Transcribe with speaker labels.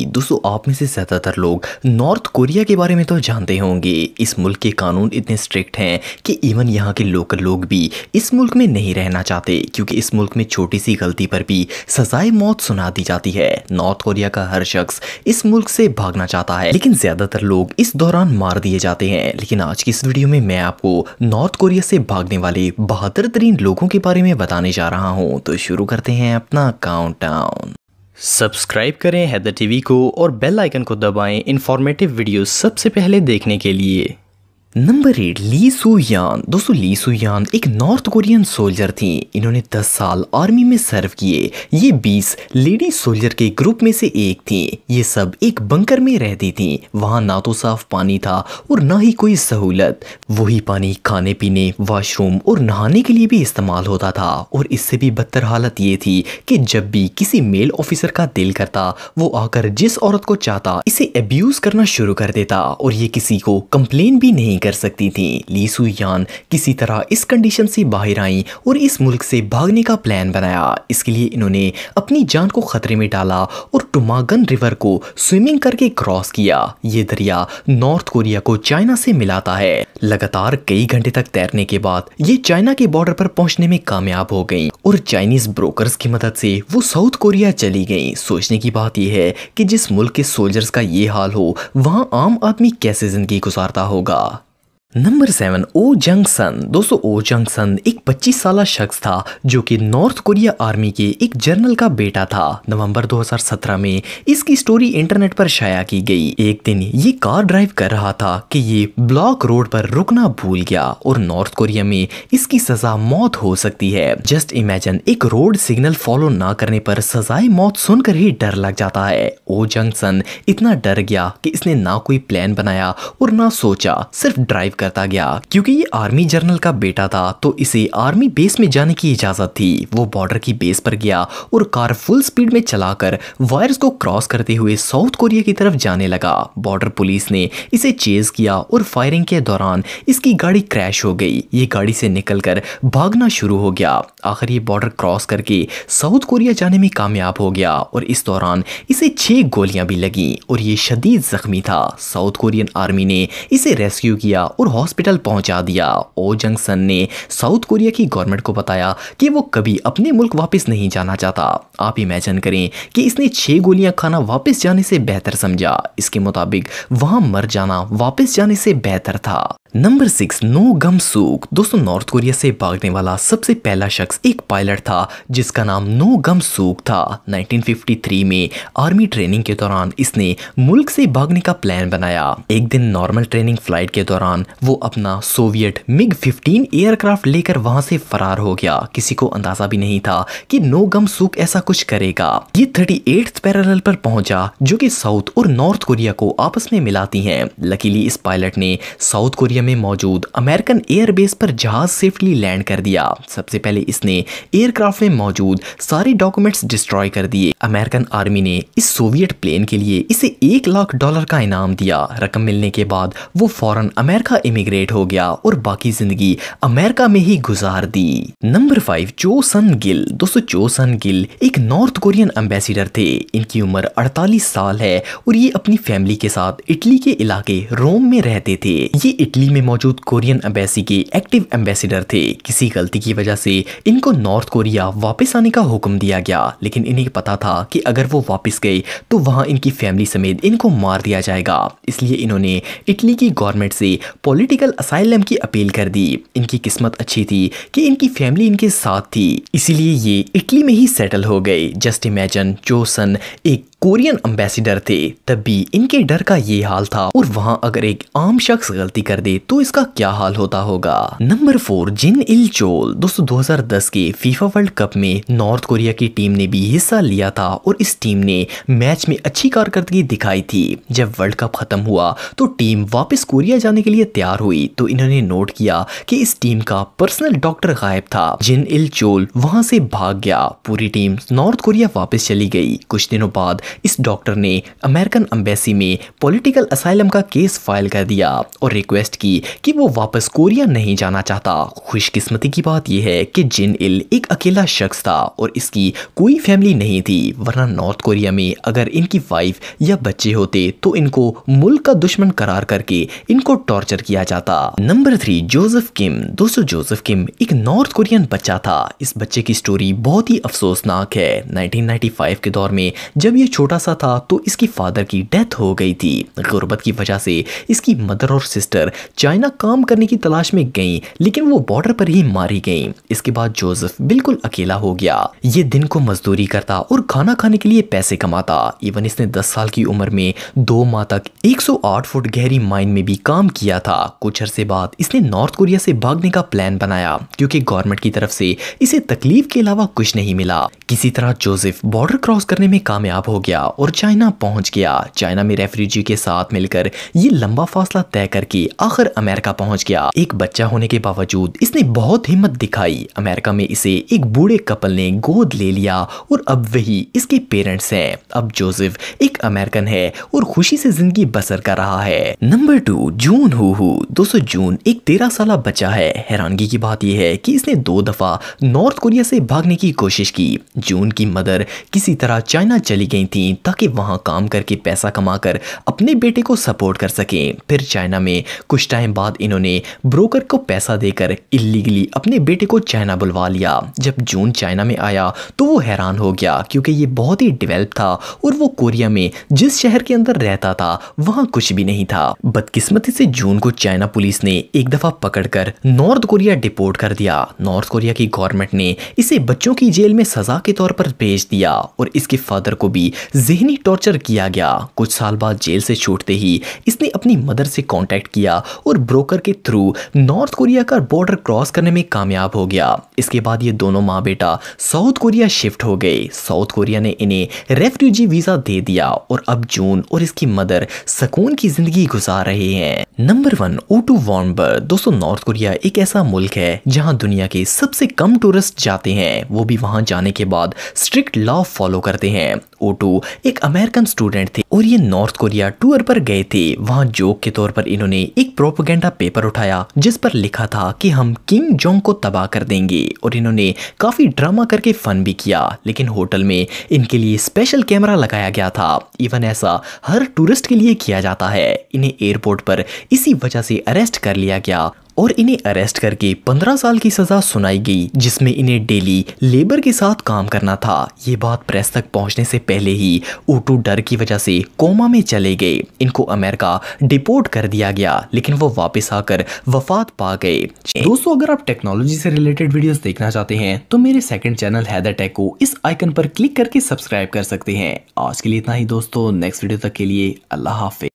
Speaker 1: कि दोस्तों आप में से ज़्यादातर लोग नॉर्थ कोरिया के बारे में तो जानते होंगे इस मुल्क के कानून इतने स्ट्रिक्ट हैं कि इवन यहाँ के लोकल लोग भी इस मुल्क में नहीं रहना चाहते क्योंकि इस मुल्क में छोटी सी गलती पर भी सजाए मौत सुना दी जाती है नॉर्थ कोरिया का हर शख्स इस मुल्क से भागना चाहता है लेकिन ज़्यादातर लोग इस दौरान मार दिए जाते हैं लेकिन आज की इस वीडियो में मैं आपको नॉर्थ कोरिया से भागने वाले बहादुर तरीन लोगों के बारे में बताने जा रहा हूँ तो शुरू करते हैं अपना काउंट सब्सक्राइब करें हैदर टीवी को और बेल आइकन को दबाएं इन्फॉर्मेटिव वीडियो सबसे पहले देखने के लिए नंबर एट ली सुन दोस्तों ली सुन एक नॉर्थ कोरियन सोल्जर थी इन्होंने 10 साल आर्मी में सर्व किए ये 20 लेडी सोल्जर के ग्रुप में से एक थी ये सब एक बंकर में रहती थी वहाँ ना तो साफ पानी था और ना ही कोई सहूलत वही पानी खाने पीने वॉशरूम और नहाने के लिए भी इस्तेमाल होता था और इससे भी बदतर हालत ये थी कि जब भी किसी मेल ऑफिसर का दिल करता वो आकर जिस औरत को चाहता इसे अब्यूज करना शुरू कर देता और ये किसी को कंप्लेन भी नहीं नहीं कर सकती थी लीसु यान किसी तरह इस कंडीशन से बाहर आई और इस मुल्क से भागने का प्लान बनाया इसके लिए इन्होंने अपनी जान को ख़तरे में डाला और टुमागन रिवर को स्विमिंग करके क्रॉस किया ये दरिया नॉर्थ कोरिया को चाइना से मिलाता है लगातार कई घंटे तक तैरने के बाद ये चाइना के बॉर्डर पर पहुंचने में कामयाब हो गई और चाइनीज ब्रोकर्स की मदद से वो साउथ कोरिया चली गई सोचने की बात यह है कि जिस मुल्क के सोल्जर्स का ये हाल हो वहाँ आम आदमी कैसे जिंदगी गुजारता होगा नंबर सेवन ओ जंग सन दोस्तों ओ जंग सन एक 25 साल शख्स था जो कि नॉर्थ कोरिया आर्मी के एक जनरल का बेटा था नवंबर 2017 में इसकी स्टोरी इंटरनेट पर शाया की गई एक दिन ये कार ड्राइव कर रहा था कि ये ब्लॉक रोड पर रुकना भूल गया और नॉर्थ कोरिया में इसकी सजा मौत हो सकती है जस्ट इमेजिन एक रोड सिग्नल फॉलो न करने पर सजाए मौत सुनकर ही डर लग जाता है ओ जंग सन इतना डर गया कि इसने ना कोई प्लान बनाया और ना सोचा सिर्फ ड्राइव करता गया क्योंकि ये आर्मी जनरल का बेटा था तो इसे आर्मी बेस में जाने की इजाजत थी वो बॉर्डर की बेस पर गया और कार फुल स्पीड में चलाकर वायर्स को क्रॉस करते हुए साउथ कोरिया की तरफ जाने लगा बॉर्डर पुलिस ने इसे चेज किया और फायरिंग के दौरान इसकी गाड़ी क्रैश हो गई ये गाड़ी से निकल भागना शुरू हो गया आखिर ये बॉर्डर क्रॉस करके साउथ कोरिया जाने में कामयाब हो गया और इस दौरान इसे छह गोलियां भी लगी और ये शदीद ज़ख्मी था साउथ कोरियन आर्मी ने इसे रेस्क्यू किया और हॉस्पिटल पहुंचा दिया ओ जंगसन ने साउथ कोरिया की गवर्नमेंट को बताया कि वो कभी अपने मुल्क वापस नहीं जाना चाहता आप इमेजन करें कि इसने छह गोलियां खाना वापस जाने से बेहतर समझा इसके मुताबिक वहां मर जाना वापस जाने से बेहतर था number six No Gum Suk दोस्तों नॉर्थ कोरिया से भागने वाला सबसे पहला शख्स एक पायलट था जिसका नाम नो गम सूक था 1953 में आर्मी ट्रेनिंग के दौरान इसने मुल्क से भागने का प्लान बनाया एक दिन नॉर्मल ट्रेनिंग फ्लाइट के दौरान वो अपना सोवियत मिग 15 एयरक्राफ्ट लेकर वहां से फरार हो गया किसी को अंदाजा भी नहीं था कि नो गम सूक ऐसा कुछ करेगा ये थर्टी एट पैरल पर पहुंचा जो की साउथ और नॉर्थ कोरिया को आपस में मिलाती है लकीली इस पायलट ने साउथ कोरिया एरिया में मौजूद अमेरिकन एयरबेस पर जहाज सेफली लैंड कर दिया सबसे पहले इसने एयरक्राफ्ट में मौजूद सारे डॉक्यूमेंट्स डिस्ट्रॉय कर दिए अमेरिकन आर्मी ने इस सोवियत प्लेन के लिए इसे एक लाख डॉलर का इनाम दिया रकम मिलने के बाद वो फौरन अमेरिका इमिग्रेट हो गया और बाकी जिंदगी अमेरिका में ही गुजार दी नंबर फाइव चो सन गिल दोस्तों चो सन गिल एक नॉर्थ कोरियन एम्बेसिडर थे इनकी उम्र अड़तालीस साल है और ये अपनी फैमिली के साथ इटली के इलाके रोम में रहते थे ये इटली दिल्ली में मौजूद कोरियन एम्बेसी के एक्टिव एम्बेसिडर थे किसी गलती की वजह से इनको नॉर्थ कोरिया वापस आने का हुक्म दिया गया लेकिन इन्हें पता था कि अगर वो वापस गए तो वहाँ इनकी फैमिली समेत इनको मार दिया जाएगा इसलिए इन्होंने इटली की गवर्नमेंट से पॉलिटिकल असाइलम की अपील कर दी इनकी किस्मत अच्छी थी कि इनकी फैमिली इनके साथ थी इसीलिए ये इटली में ही सेटल हो गए जस्ट इमेजन जोसन एक कोरियन अम्बेसिडर थे तब भी इनके डर का ये हाल था और वहाँ अगर एक आम शख्स गलती कर दे तो इसका क्या हाल होता होगा number four Jin Il Chol दोस्तों दस के फीफा वर्ल्ड कप में नॉर्थ कोरिया की टीम ने भी हिस्सा लिया था और इस टीम ने मैच में अच्छी कारकर्दगी दिखाई थी जब वर्ल्ड कप खत्म हुआ तो टीम वापस कोरिया जाने के लिए तैयार हुई तो इन्होंने नोट किया कि इस टीम का पर्सनल डॉक्टर गायब था जिन इल चोल वहां से भाग गया पूरी टीम नॉर्थ कोरिया वापस चली गई कुछ दिनों बाद इस डॉक्टर ने अमेरिकन अम्बेसी में पॉलिटिकल असाइलम का केस फाइल कर दिया और रिक्वेस्ट की कि वो वापस कोरिया नहीं जाना चाहता खुशकिस्मती की बात यह है कि जिन इल एक अकेला शख्स था और इसकी कोई फैमिली नहीं थी वरना नॉर्थ कोरिया में अगर इनकी वाइफ या बच्चे होते तो इनको मुल्क का दुश्मन करार करके इनको टॉर्चर किया जाता नंबर थ्री जोसेफ किम दोस्तों जोसेफ किम एक नॉर्थ कोरियन बच्चा था इस बच्चे की स्टोरी बहुत ही अफसोसनाक है 1995 के दौर में जब ये छोटा सा था तो इसकी फादर की डेथ हो गई थी गुर्बत की वजह से इसकी मदर और सिस्टर चाइना काम करने की तलाश में गईं लेकिन वो बॉर्डर पर ही मारी गईं इसके बाद जोसेफ बिल्कुल अकेला हो गया ये दिन को मजदूरी करता और खाना खाने के लिए पैसे कमाता इवन इसने दस साल की उम्र में दो माह तक एक फुट गहरी माइन में भी काम किया था कुछ अरसे बाद इसने नॉर्थ कोरिया से भागने का प्लान बनाया क्योंकि गवर्नमेंट की तरफ से इसे तकलीफ के अलावा कुछ नहीं मिला किसी तरह जोसेफ बॉर्डर क्रॉस करने में कामयाब हो गया गया और चाइना पहुंच गया चाइना में रेफ्यूजी के साथ मिलकर ये लंबा फासला तय करके आखिर अमेरिका पहुंच गया एक बच्चा होने के बावजूद इसने बहुत हिम्मत दिखाई अमेरिका में इसे एक बूढ़े कपल ने गोद ले लिया और अब वही इसके पेरेंट्स हैं अब जोसेफ एक अमेरिकन है और खुशी से जिंदगी बसर कर रहा है number two Jun Hu Hu दोस्तों जून एक तेरह साल बच्चा है हैरानगी की बात यह है कि इसने दो दफा नॉर्थ कोरिया से भागने की कोशिश की जून की मदर किसी तरह चाइना चली गई थी थीं ताकि वहाँ काम करके पैसा कमाकर अपने बेटे को सपोर्ट कर सकें फिर चाइना में कुछ टाइम बाद इन्होंने ब्रोकर को पैसा देकर इलीगली अपने बेटे को चाइना बुलवा लिया जब जून चाइना में आया तो वो हैरान हो गया क्योंकि ये बहुत ही डिवेल्प था और वो कोरिया में जिस शहर के अंदर रहता था वहाँ कुछ भी नहीं था बदकिस्मती से जून को चाइना पुलिस ने एक दफ़ा पकड़कर नॉर्थ कोरिया डिपोर्ट कर दिया नॉर्थ कोरिया की गवर्नमेंट ने इसे बच्चों की जेल में सजा के तौर पर भेज दिया और इसके फादर को भी जहनी टॉर्चर किया गया कुछ साल बाद जेल से छूटते ही इसने अपनी मदर से कांटेक्ट किया और ब्रोकर के थ्रू नॉर्थ कोरिया का बॉर्डर क्रॉस करने में कामयाब हो गया इसके बाद ये दोनों माँ बेटा साउथ कोरिया शिफ्ट हो गए साउथ कोरिया ने इन्हें रेफ्यूजी वीज़ा दे दिया और अब जून और इसकी मदर सकून की ज़िंदगी गुजार रहे हैं नंबर वन ओटू वॉर्मबर दोस्तों नॉर्थ कोरिया एक ऐसा मुल्क है जहाँ दुनिया के सबसे कम टूरिस्ट जाते हैं वो भी वहां जाने के बाद स्ट्रिक्ट लॉ फॉलो करते हैं ओटो एक अमेरिकन स्टूडेंट थे और ये नॉर्थ कोरिया टूर पर गए थे वहाँ जोक के तौर पर इन्होंने एक प्रोपोगेंडा पेपर उठाया जिस पर लिखा था कि हम किम जोंग को तबाह कर देंगे और इन्होंने काफी ड्रामा करके फन भी किया लेकिन होटल में इनके लिए स्पेशल कैमरा लगाया गया था इवन ऐसा हर टूरिस्ट के लिए किया जाता है इन्हें एयरपोर्ट पर इसी वजह से अरेस्ट कर लिया गया और इन्हें अरेस्ट करके पंद्रह साल की सजा सुनाई गई जिसमें इन्हें डेली लेबर के साथ काम करना था ये बात प्रेस तक पहुंचने से पहले ही ओटू डर की वजह से कोमा में चले गए इनको अमेरिका डिपोर्ट कर दिया गया लेकिन वो वापस आकर वफात पा गए दोस्तों अगर आप टेक्नोलॉजी से रिलेटेड वीडियो देखना चाहते हैं तो मेरे सेकेंड चैनल हैदर टेक को इस आइकन पर क्लिक करके सब्सक्राइब कर सकते हैं आज के लिए इतना ही दोस्तों नेक्स्ट वीडियो तक के लिए अल्लाह हाफि